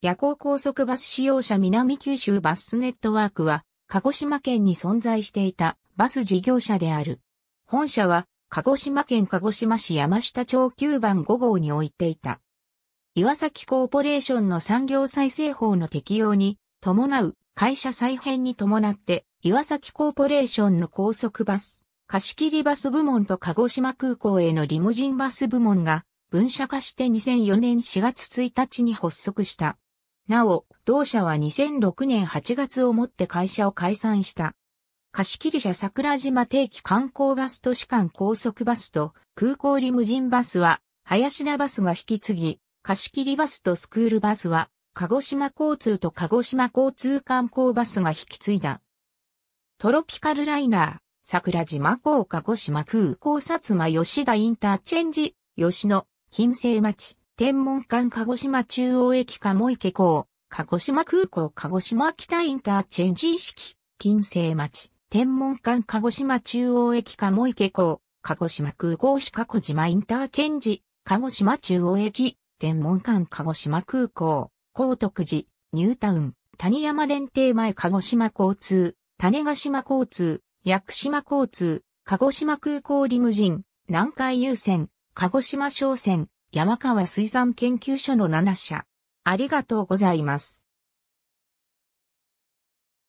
夜行高速バス使用者南九州バスネットワークは、鹿児島県に存在していたバス事業者である。本社は、鹿児島県鹿児島市山下町9番5号に置いていた。岩崎コーポレーションの産業再生法の適用に伴う会社再編に伴って、岩崎コーポレーションの高速バス、貸切バス部門と鹿児島空港へのリムジンバス部門が分社化して2004年4月1日に発足した。なお、同社は2006年8月をもって会社を解散した。貸切車桜島定期観光バス都市間高速バスと空港リムジンバスは、林田バスが引き継ぎ、貸切バスとスクールバスは、鹿児島交通と鹿児島交通観光バスが引き継いだ。トロピカルライナー、桜島港鹿児島空港薩摩吉田インターチェンジ、吉野、金星町、天文館鹿児島中央駅鴨池港、鹿児島空港鹿児島北インターチェンジ式、近世町、天文館鹿児島中央駅鴨池港、鹿児島空港四鹿児島インターチェンジ、鹿児島中央駅、天文館鹿児島空港、高徳寺、ニュータウン、谷山電停前鹿児島交通、種ヶ島交通、屋久島交通、鹿児島空港リムジン、南海優先、鹿児島商船、山川水産研究所の7社。ありがとうございます。